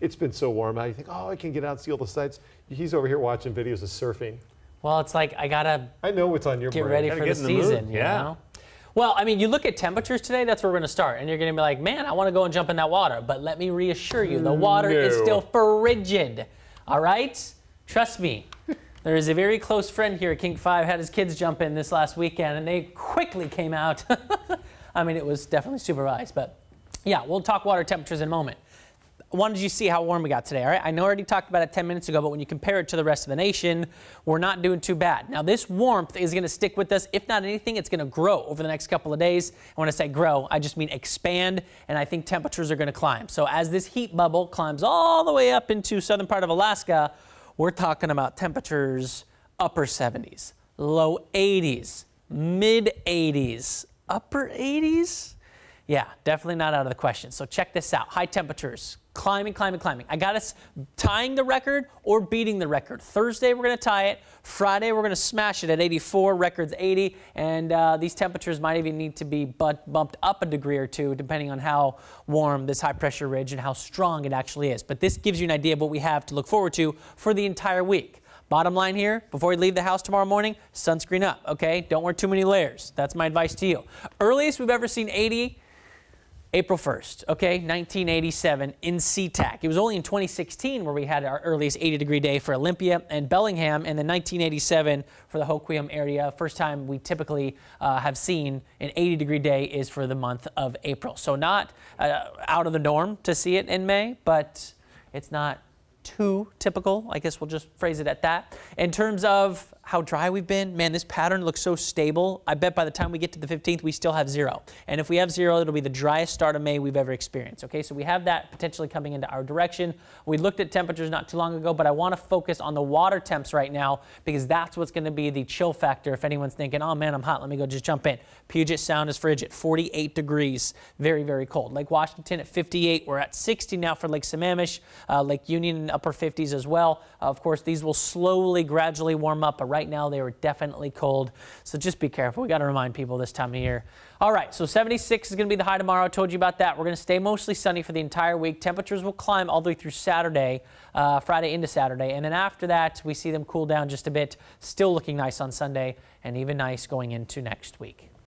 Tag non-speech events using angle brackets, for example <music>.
it's been so warm out. You think, oh, I can get out and see all the sights. He's over here watching videos of surfing. Well, it's like I gotta. I know what's on your. Get brain. ready for the, season. The yeah. Know? Well, I mean, you look at temperatures today, that's where we're going to start. And you're going to be like, man, I want to go and jump in that water. But let me reassure you, the water no. is still frigid. All right? Trust me. there is a very close friend here King 5, had his kids jump in this last weekend, and they quickly came out. <laughs> I mean, it was definitely supervised. But yeah, we'll talk water temperatures in a moment wanted you to see how warm we got today. All right, I know I already talked about it 10 minutes ago, but when you compare it to the rest of the nation, we're not doing too bad. Now, this warmth is going to stick with us. If not anything, it's going to grow over the next couple of days. And when I say grow, I just mean expand, and I think temperatures are going to climb. So as this heat bubble climbs all the way up into southern part of Alaska, we're talking about temperatures upper 70s, low 80s, mid 80s, upper 80s. Yeah, definitely not out of the question. So check this out. High temperatures, climbing, climbing, climbing. I got us tying the record or beating the record. Thursday, we're going to tie it. Friday, we're going to smash it at 84, records 80. And uh, these temperatures might even need to be bumped up a degree or two, depending on how warm this high pressure ridge and how strong it actually is. But this gives you an idea of what we have to look forward to for the entire week. Bottom line here, before you leave the house tomorrow morning, sunscreen up, okay? Don't wear too many layers. That's my advice to you. Earliest we've ever seen 80 April 1st, okay, 1987 in SeaTac. It was only in 2016 where we had our earliest 80 degree day for Olympia and Bellingham, and then 1987 for the Hoquiam area. First time we typically uh, have seen an 80 degree day is for the month of April. So not uh, out of the norm to see it in May, but it's not too typical. I guess we'll just phrase it at that. In terms of how dry we've been, man, this pattern looks so stable. I bet by the time we get to the 15th, we still have zero. And if we have zero, it'll be the driest start of May we've ever experienced. Okay, so we have that potentially coming into our direction. We looked at temperatures not too long ago, but I want to focus on the water temps right now because that's what's going to be the chill factor. If anyone's thinking, oh man, I'm hot, let me go just jump in. Puget Sound is frigid, 48 degrees, very, very cold. Lake Washington at 58. We're at 60 now for Lake Sammamish, uh, Lake Union in upper 50s as well. Uh, of course, these will slowly, gradually warm up around right now they were definitely cold. So just be careful. We got to remind people this time of year. All right, so 76 is going to be the high tomorrow. I told you about that. We're going to stay mostly sunny for the entire week. Temperatures will climb all the way through Saturday, uh, Friday into Saturday. And then after that, we see them cool down just a bit. Still looking nice on Sunday and even nice going into next week.